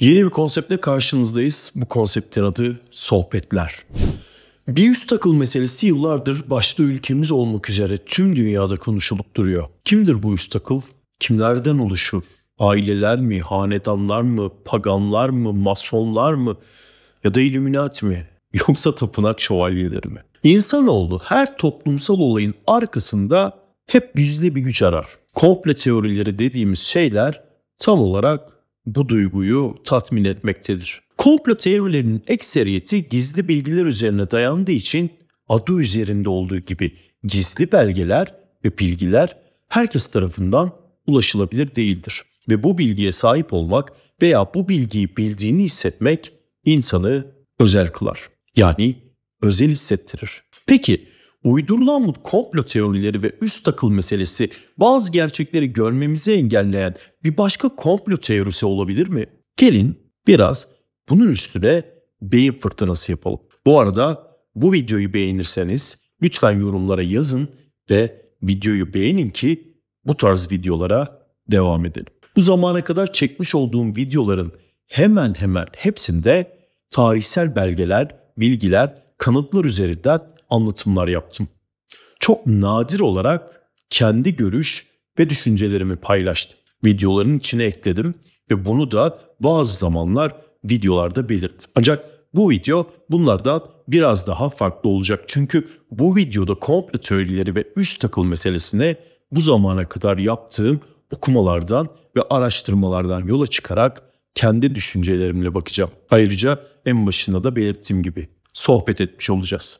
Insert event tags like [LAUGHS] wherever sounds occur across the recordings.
Yeni bir konseptle karşınızdayız. Bu konseptin adı sohbetler. Bir üst takıl meselesi yıllardır başta ülkemiz olmak üzere tüm dünyada konuşulup duruyor. Kimdir bu üst takıl? Kimlerden oluşur? Aileler mi, hanedanlar mı, paganlar mı, masonlar mı ya da illuminat mi? [LAUGHS] Yoksa tapınak şövalyeleri mi? İnsanoğlu her toplumsal olayın arkasında hep gizli bir güç arar. Komple teorileri dediğimiz şeyler tam olarak bu duyguyu tatmin etmektedir. Komplo teorilerinin ekseriyeti gizli bilgiler üzerine dayandığı için adı üzerinde olduğu gibi gizli belgeler ve bilgiler herkes tarafından ulaşılabilir değildir. Ve bu bilgiye sahip olmak veya bu bilgiyi bildiğini hissetmek insanı özel kılar. Yani özel hissettirir. Peki uydurulan komplo teorileri ve üst akıl meselesi bazı gerçekleri görmemizi engelleyen bir başka komplo teorisi olabilir mi? Gelin biraz bunun üstüne beyin fırtınası yapalım. Bu arada bu videoyu beğenirseniz lütfen yorumlara yazın ve videoyu beğenin ki bu tarz videolara devam edelim. Bu zamana kadar çekmiş olduğum videoların hemen hemen hepsinde tarihsel belgeler, bilgiler, kanıtlar üzerinden anlatımlar yaptım. Çok nadir olarak kendi görüş ve düşüncelerimi paylaştım. Videoların içine ekledim ve bunu da bazı zamanlar videolarda belirttim. Ancak bu video bunlardan biraz daha farklı olacak. Çünkü bu videoda komple teorileri ve üst takıl meselesine bu zamana kadar yaptığım okumalardan ve araştırmalardan yola çıkarak kendi düşüncelerimle bakacağım. Ayrıca en başında da belirttiğim gibi sohbet etmiş olacağız.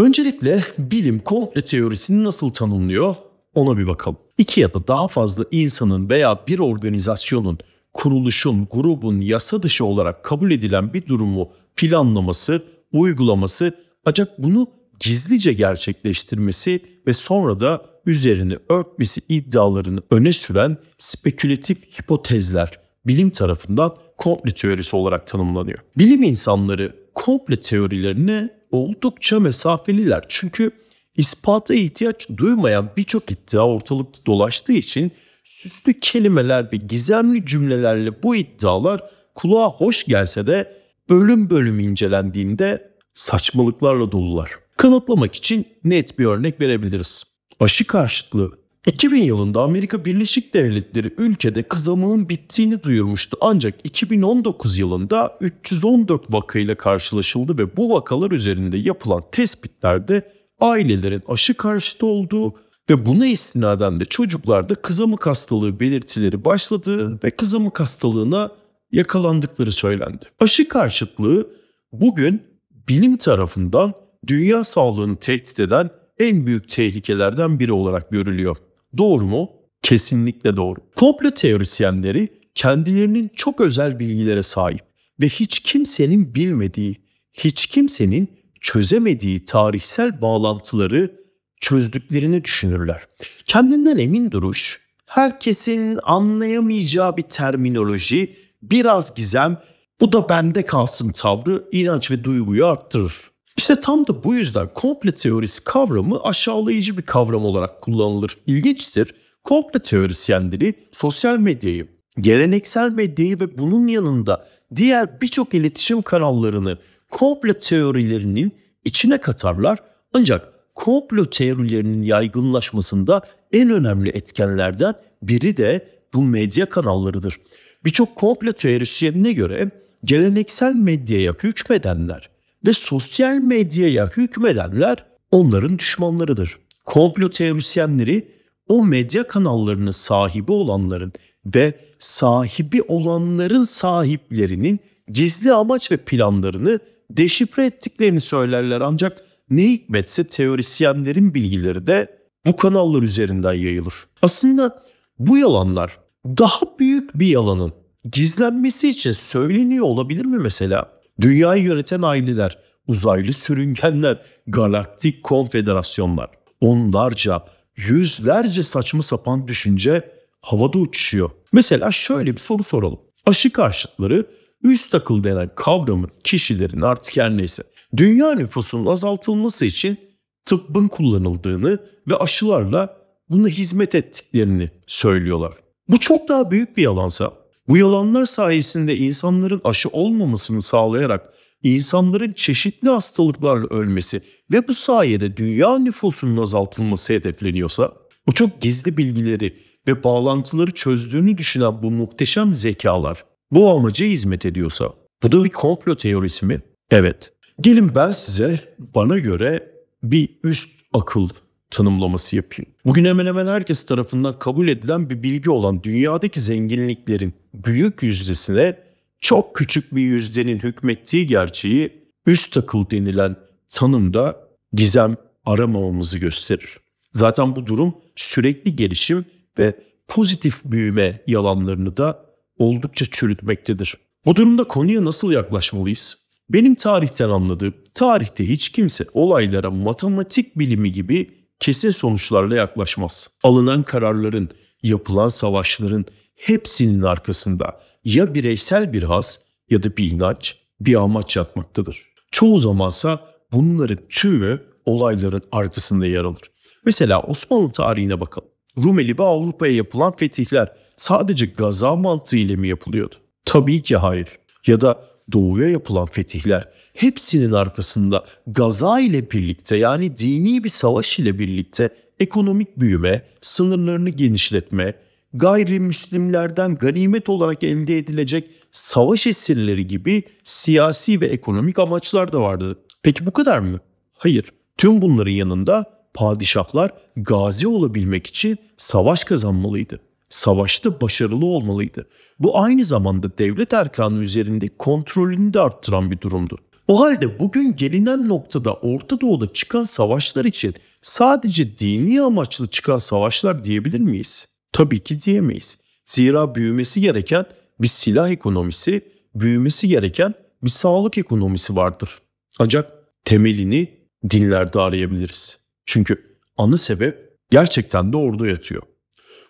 Öncelikle bilim komple teorisini nasıl tanımlıyor ona bir bakalım. İki ya da daha fazla insanın veya bir organizasyonun, kuruluşun, grubun yasa dışı olarak kabul edilen bir durumu planlaması, uygulaması ancak bunu gizlice gerçekleştirmesi ve sonra da üzerini örtmesi iddialarını öne süren spekülatif hipotezler bilim tarafından komple teorisi olarak tanımlanıyor. Bilim insanları komple teorilerini oldukça mesafeliler. Çünkü ispata ihtiyaç duymayan birçok iddia ortalıkta dolaştığı için süslü kelimeler ve gizemli cümlelerle bu iddialar kulağa hoş gelse de bölüm bölüm incelendiğinde saçmalıklarla dolular. Kanıtlamak için net bir örnek verebiliriz. Aşı karşıtlığı 2000 yılında Amerika Birleşik Devletleri ülkede kızamığın bittiğini duyurmuştu ancak 2019 yılında 314 vakayla karşılaşıldı ve bu vakalar üzerinde yapılan tespitlerde ailelerin aşı karşıtı olduğu ve buna istinaden de çocuklarda kızamık hastalığı belirtileri başladı ve kızamık hastalığına yakalandıkları söylendi. Aşı karşıtlığı bugün bilim tarafından dünya sağlığını tehdit eden en büyük tehlikelerden biri olarak görülüyor. Doğru mu? Kesinlikle doğru. Komplo teorisyenleri kendilerinin çok özel bilgilere sahip ve hiç kimsenin bilmediği, hiç kimsenin çözemediği tarihsel bağlantıları çözdüklerini düşünürler. Kendinden emin duruş, herkesin anlayamayacağı bir terminoloji, biraz gizem, bu da bende kalsın tavrı inanç ve duyguyu arttırır. İşte tam da bu yüzden komple teorisi kavramı aşağılayıcı bir kavram olarak kullanılır. İlginçtir. Komple teorisyenleri sosyal medyayı, geleneksel medyayı ve bunun yanında diğer birçok iletişim kanallarını komple teorilerinin içine katarlar. Ancak komplo teorilerinin yaygınlaşmasında en önemli etkenlerden biri de bu medya kanallarıdır. Birçok komplo teorisyenine göre geleneksel medyaya hükmedenler ve sosyal medyaya hükmedenler onların düşmanlarıdır. Komplo teorisyenleri o medya kanallarının sahibi olanların ve sahibi olanların sahiplerinin gizli amaç ve planlarını deşifre ettiklerini söylerler ancak ne hikmetse teorisyenlerin bilgileri de bu kanallar üzerinden yayılır. Aslında bu yalanlar daha büyük bir yalanın gizlenmesi için söyleniyor olabilir mi mesela? Dünyayı yöneten aileler, uzaylı sürüngenler, galaktik konfederasyonlar. Onlarca, yüzlerce saçma sapan düşünce havada uçuşuyor. Mesela şöyle bir soru soralım. Aşı karşıtları üst akıl denen kavramın kişilerin artık her neyse dünya nüfusunun azaltılması için tıbbın kullanıldığını ve aşılarla buna hizmet ettiklerini söylüyorlar. Bu çok daha büyük bir yalansa bu yalanlar sayesinde insanların aşı olmamasını sağlayarak insanların çeşitli hastalıklarla ölmesi ve bu sayede dünya nüfusunun azaltılması hedefleniyorsa bu çok gizli bilgileri ve bağlantıları çözdüğünü düşünen bu muhteşem zekalar bu amaca hizmet ediyorsa bu da bir komplo teorisi mi? Evet. Gelin ben size bana göre bir üst akıl tanımlaması yapayım. Bugün hemen hemen herkes tarafından kabul edilen bir bilgi olan dünyadaki zenginliklerin büyük yüzdesine çok küçük bir yüzdenin hükmettiği gerçeği üst akıl denilen tanımda gizem aramamamızı gösterir. Zaten bu durum sürekli gelişim ve pozitif büyüme yalanlarını da oldukça çürütmektedir. Bu durumda konuya nasıl yaklaşmalıyız? Benim tarihten anladığım, tarihte hiç kimse olaylara matematik bilimi gibi kesin sonuçlarla yaklaşmaz. Alınan kararların, yapılan savaşların hepsinin arkasında ya bireysel bir has ya da bir inanç, bir amaç yatmaktadır. Çoğu zamansa bunların tümü olayların arkasında yer alır. Mesela Osmanlı tarihine bakalım. Rumeli ve Avrupa'ya yapılan fetihler sadece gaza mantığı ile mi yapılıyordu? Tabii ki hayır. Ya da doğuya yapılan fetihler hepsinin arkasında Gaza ile birlikte yani dini bir savaş ile birlikte ekonomik büyüme, sınırlarını genişletme, gayrimüslimlerden ganimet olarak elde edilecek savaş esirleri gibi siyasi ve ekonomik amaçlar da vardı. Peki bu kadar mı? Hayır. Tüm bunların yanında padişahlar gazi olabilmek için savaş kazanmalıydı savaşta başarılı olmalıydı. Bu aynı zamanda devlet erkanı üzerinde kontrolünü de arttıran bir durumdu. O halde bugün gelinen noktada Orta Doğu'da çıkan savaşlar için sadece dini amaçlı çıkan savaşlar diyebilir miyiz? Tabii ki diyemeyiz. Zira büyümesi gereken bir silah ekonomisi, büyümesi gereken bir sağlık ekonomisi vardır. Ancak temelini dinlerde arayabiliriz. Çünkü ana sebep gerçekten de orada yatıyor.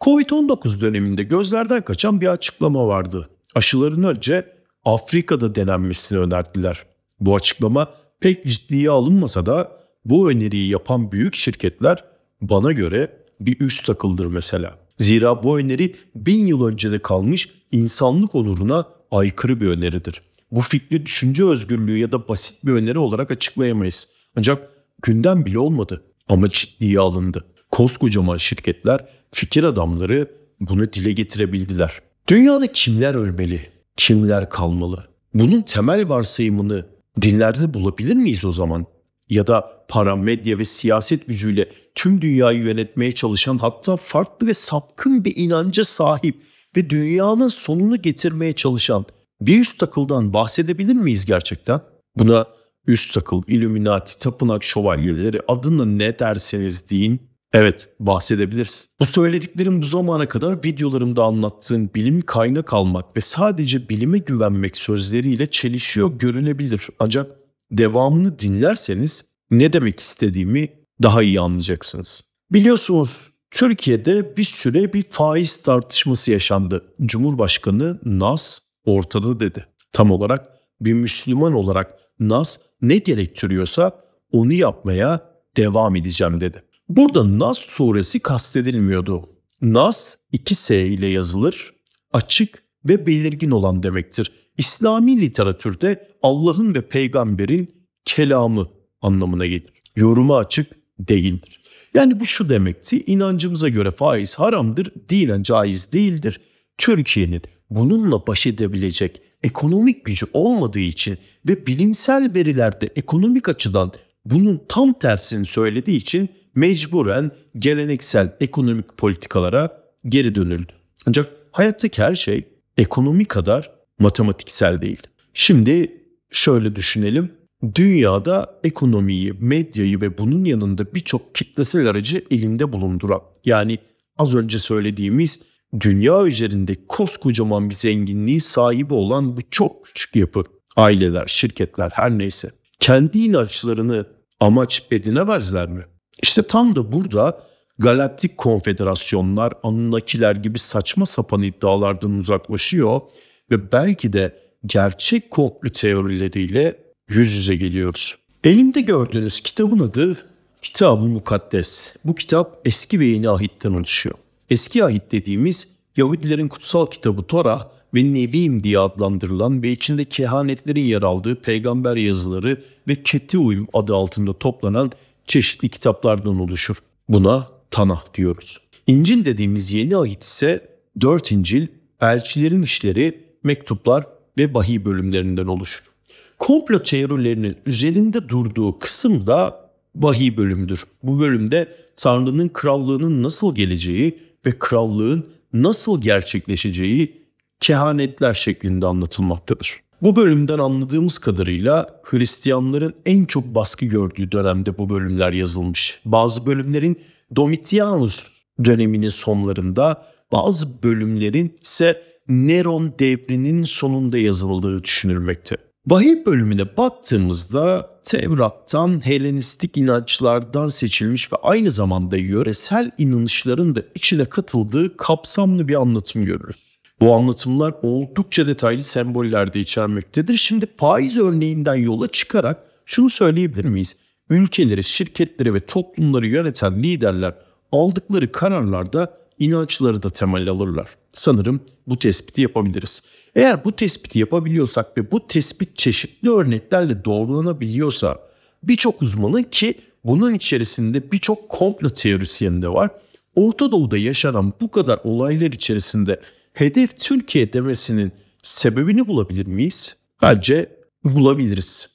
Covid-19 döneminde gözlerden kaçan bir açıklama vardı. Aşıların önce Afrika'da denenmesini önerdiler. Bu açıklama pek ciddiye alınmasa da bu öneriyi yapan büyük şirketler bana göre bir üst takıldır mesela. Zira bu öneri bin yıl önce de kalmış insanlık onuruna aykırı bir öneridir. Bu fikri düşünce özgürlüğü ya da basit bir öneri olarak açıklayamayız. Ancak gündem bile olmadı ama ciddiye alındı koskocaman şirketler, fikir adamları bunu dile getirebildiler. Dünyada kimler ölmeli, kimler kalmalı? Bunun temel varsayımını dinlerde bulabilir miyiz o zaman? Ya da para, medya ve siyaset gücüyle tüm dünyayı yönetmeye çalışan hatta farklı ve sapkın bir inanca sahip ve dünyanın sonunu getirmeye çalışan bir üst akıldan bahsedebilir miyiz gerçekten? Buna üst akıl, illuminati, tapınak şövalyeleri adını ne derseniz deyin Evet, bahsedebiliriz. Bu söylediklerim bu zamana kadar videolarımda anlattığım bilim kaynak almak ve sadece bilime güvenmek sözleriyle çelişiyor görünebilir. Ancak devamını dinlerseniz ne demek istediğimi daha iyi anlayacaksınız. Biliyorsunuz Türkiye'de bir süre bir faiz tartışması yaşandı. Cumhurbaşkanı Nas ortada dedi. Tam olarak bir Müslüman olarak Nas ne gerektiriyorsa onu yapmaya devam edeceğim dedi. Burada Nas suresi kastedilmiyordu. Nas 2S ile yazılır, açık ve belirgin olan demektir. İslami literatürde Allah'ın ve peygamberin kelamı anlamına gelir. Yoruma açık değildir. Yani bu şu demekti, inancımıza göre faiz haramdır, dinen caiz değildir. Türkiye'nin bununla baş edebilecek ekonomik gücü olmadığı için ve bilimsel verilerde ekonomik açıdan bunun tam tersini söylediği için mecburen geleneksel ekonomik politikalara geri dönüldü. Ancak hayattaki her şey ekonomi kadar matematiksel değil. Şimdi şöyle düşünelim. Dünyada ekonomiyi, medyayı ve bunun yanında birçok kitlesel aracı elinde bulunduran yani az önce söylediğimiz dünya üzerinde koskocaman bir zenginliği sahibi olan bu çok küçük yapı, aileler, şirketler her neyse kendi inançlarını amaç edinemezler mi? İşte tam da burada galaktik konfederasyonlar Anunnakiler gibi saçma sapan iddialardan uzaklaşıyor ve belki de gerçek komplo teorileriyle yüz yüze geliyoruz. Elimde gördüğünüz kitabın adı Kitab-ı Mukaddes. Bu kitap eski ve yeni ahitten oluşuyor. Eski ahit dediğimiz Yahudilerin kutsal kitabı Torah ve Nevim diye adlandırılan ve içinde kehanetlerin yer aldığı peygamber yazıları ve Keti Uyum adı altında toplanan çeşitli kitaplardan oluşur. Buna Tanah diyoruz. İncil dediğimiz yeni ahit ise 4 İncil, elçilerin işleri, mektuplar ve vahiy bölümlerinden oluşur. Komplo teorilerinin üzerinde durduğu kısım da vahiy bölümdür. Bu bölümde Tanrı'nın krallığının nasıl geleceği ve krallığın nasıl gerçekleşeceği kehanetler şeklinde anlatılmaktadır. Bu bölümden anladığımız kadarıyla Hristiyanların en çok baskı gördüğü dönemde bu bölümler yazılmış. Bazı bölümlerin Domitianus döneminin sonlarında, bazı bölümlerin ise Neron devrinin sonunda yazıldığı düşünülmekte. Vahiy bölümüne baktığımızda Tevrat'tan, Helenistik inançlardan seçilmiş ve aynı zamanda yöresel inanışların da içine katıldığı kapsamlı bir anlatım görürüz. Bu anlatımlar oldukça detaylı sembollerde içermektedir. Şimdi faiz örneğinden yola çıkarak şunu söyleyebilir miyiz? Ülkeleri, şirketleri ve toplumları yöneten liderler aldıkları kararlarda inançları da temel alırlar. Sanırım bu tespiti yapabiliriz. Eğer bu tespiti yapabiliyorsak ve bu tespit çeşitli örneklerle doğrulanabiliyorsa birçok uzmanın ki bunun içerisinde birçok komplo teorisyeni de var. Orta Doğu'da yaşanan bu kadar olaylar içerisinde hedef Türkiye demesinin sebebini bulabilir miyiz? Bence bulabiliriz.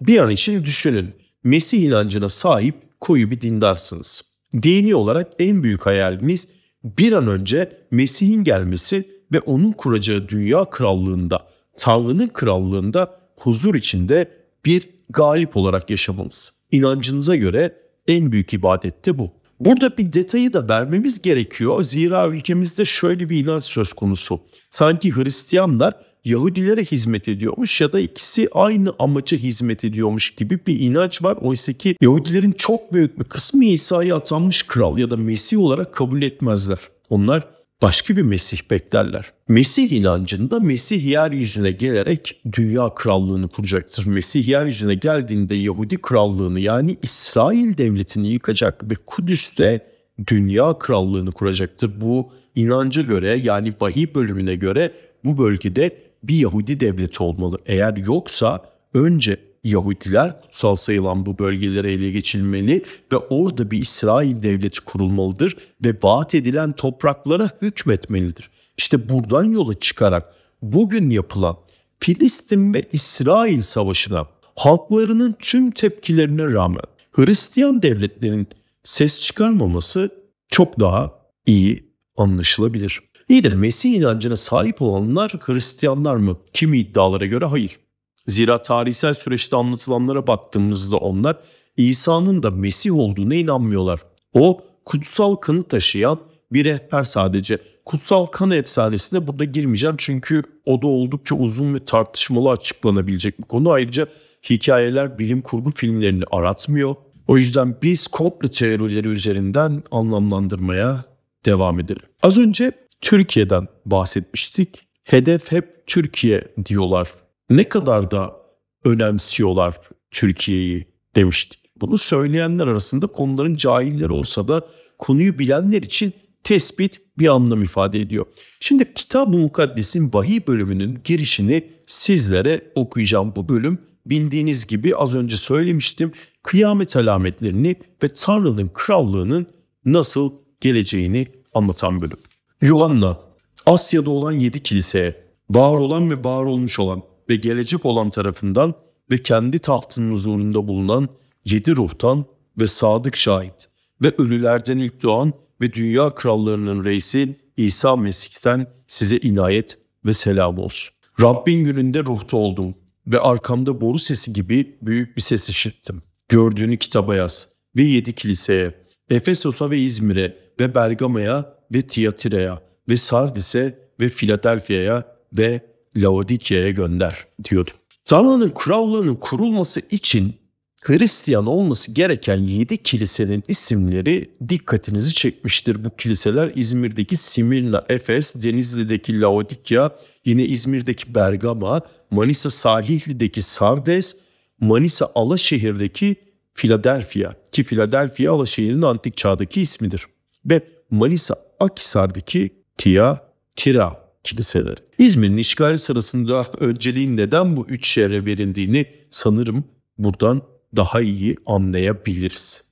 Bir an için düşünün. Mesih inancına sahip koyu bir dindarsınız. Dini olarak en büyük hayaliniz bir an önce Mesih'in gelmesi ve onun kuracağı dünya krallığında, Tanrı'nın krallığında huzur içinde bir galip olarak yaşamanız. İnancınıza göre en büyük ibadet de bu. Burada bir detayı da vermemiz gerekiyor. Zira ülkemizde şöyle bir inanç söz konusu. Sanki Hristiyanlar Yahudilere hizmet ediyormuş ya da ikisi aynı amaca hizmet ediyormuş gibi bir inanç var. Oysa ki Yahudilerin çok büyük bir kısmı İsa'yı atanmış kral ya da Mesih olarak kabul etmezler. Onlar başka bir Mesih beklerler. Mesih inancında Mesih yeryüzüne gelerek dünya krallığını kuracaktır. Mesih yeryüzüne geldiğinde Yahudi krallığını yani İsrail devletini yıkacak ve Kudüs'te dünya krallığını kuracaktır. Bu inanca göre yani vahiy bölümüne göre bu bölgede bir Yahudi devleti olmalı. Eğer yoksa önce Yahudiler kutsal sayılan bu bölgelere ele geçilmeli ve orada bir İsrail devleti kurulmalıdır ve vaat edilen topraklara hükmetmelidir. İşte buradan yola çıkarak bugün yapılan Filistin ve İsrail savaşına halklarının tüm tepkilerine rağmen Hristiyan devletlerin ses çıkarmaması çok daha iyi anlaşılabilir. İyi de Mesih inancına sahip olanlar Hristiyanlar mı? Kimi iddialara göre hayır. Zira tarihsel süreçte anlatılanlara baktığımızda onlar İsa'nın da Mesih olduğuna inanmıyorlar. O kutsal kanı taşıyan bir rehber sadece. Kutsal kan efsanesine burada girmeyeceğim çünkü o da oldukça uzun ve tartışmalı açıklanabilecek bir konu. Ayrıca hikayeler bilim kurgu filmlerini aratmıyor. O yüzden biz komple teorileri üzerinden anlamlandırmaya devam edelim. Az önce Türkiye'den bahsetmiştik. Hedef hep Türkiye diyorlar ne kadar da önemsiyorlar Türkiye'yi demiştik. Bunu söyleyenler arasında konuların cahilleri olsa da konuyu bilenler için tespit bir anlam ifade ediyor. Şimdi Kitab-ı Mukaddes'in vahiy bölümünün girişini sizlere okuyacağım bu bölüm. Bildiğiniz gibi az önce söylemiştim kıyamet alametlerini ve Tanrı'nın krallığının nasıl geleceğini anlatan bölüm. Yuhanna, Asya'da olan yedi kiliseye, var olan ve var olmuş olan ve gelecek olan tarafından ve kendi tahtının huzurunda bulunan yedi ruhtan ve sadık şahit ve ölülerden ilk doğan ve dünya krallarının reisi İsa Mesih'ten size inayet ve selam olsun. Rabbin gününde ruhta oldum ve arkamda boru sesi gibi büyük bir ses işittim. Gördüğünü kitaba yaz ve yedi kiliseye, Efesos'a ve İzmir'e ve Bergama'ya ve Tiyatire'ye ve Sardis'e ve Filadelfia'ya ve Laodikya'ya gönder diyordu. Tanrı'nın kurallarının kurulması için Hristiyan olması gereken 7 kilisenin isimleri dikkatinizi çekmiştir. Bu kiliseler İzmir'deki Simirna, Efes, Denizli'deki Laodikya, yine İzmir'deki Bergama, Manisa Salihli'deki Sardes, Manisa Alaşehir'deki Philadelphia ki Philadelphia Alaşehir'in antik çağdaki ismidir. Ve Manisa Akhisar'daki Tia Tira kiliseleri. İzmir'in işgali sırasında önceliğin neden bu üç şehre verildiğini sanırım buradan daha iyi anlayabiliriz.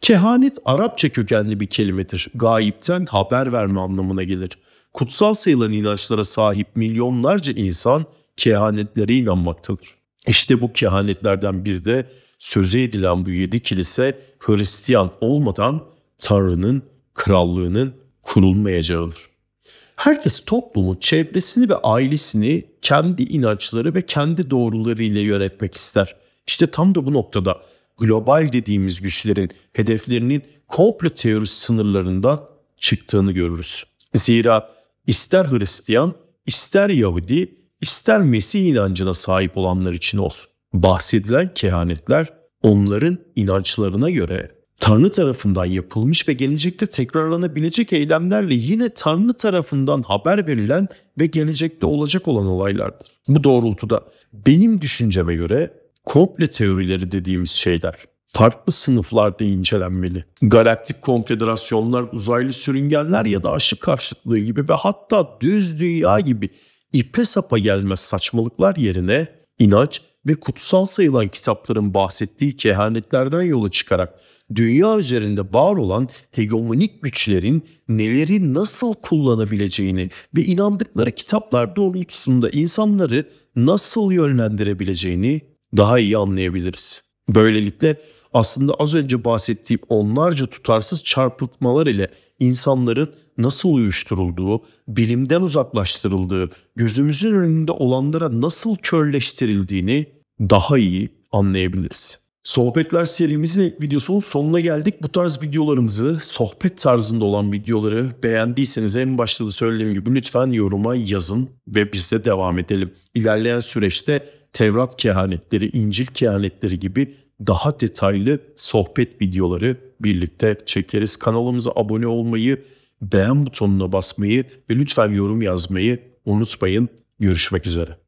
Kehanet Arapça kökenli bir kelimedir. Gayipten haber verme anlamına gelir. Kutsal sayılan inançlara sahip milyonlarca insan kehanetlere inanmaktadır. İşte bu kehanetlerden biri de söze edilen bu yedi kilise Hristiyan olmadan Tanrı'nın krallığının kurulmayacağıdır. Herkes toplumu, çevresini ve ailesini kendi inançları ve kendi doğruları ile yönetmek ister. İşte tam da bu noktada global dediğimiz güçlerin hedeflerinin komplo teorisi sınırlarından çıktığını görürüz. Zira ister Hristiyan, ister Yahudi, ister Mesih inancına sahip olanlar için olsun. Bahsedilen kehanetler onların inançlarına göre Tanrı tarafından yapılmış ve gelecekte tekrarlanabilecek eylemlerle yine Tanrı tarafından haber verilen ve gelecekte olacak olan olaylardır. Bu doğrultuda benim düşünceme göre komple teorileri dediğimiz şeyler farklı sınıflarda incelenmeli. Galaktik konfederasyonlar, uzaylı sürüngenler ya da aşı karşıtlığı gibi ve hatta düz dünya gibi ipe sapa gelmez saçmalıklar yerine inanç ve kutsal sayılan kitapların bahsettiği kehanetlerden yola çıkarak dünya üzerinde var olan hegemonik güçlerin neleri nasıl kullanabileceğini ve inandıkları kitaplar doğrultusunda insanları nasıl yönlendirebileceğini daha iyi anlayabiliriz. Böylelikle aslında az önce bahsettiğim onlarca tutarsız çarpıtmalar ile insanların nasıl uyuşturulduğu, bilimden uzaklaştırıldığı, gözümüzün önünde olanlara nasıl körleştirildiğini daha iyi anlayabiliriz. Sohbetler serimizin ilk videosunun sonuna geldik. Bu tarz videolarımızı, sohbet tarzında olan videoları beğendiyseniz en başta da söylediğim gibi lütfen yoruma yazın ve biz de devam edelim. İlerleyen süreçte Tevrat kehanetleri, İncil kehanetleri gibi daha detaylı sohbet videoları birlikte çekeriz. Kanalımıza abone olmayı, beğen butonuna basmayı ve lütfen yorum yazmayı unutmayın. Görüşmek üzere.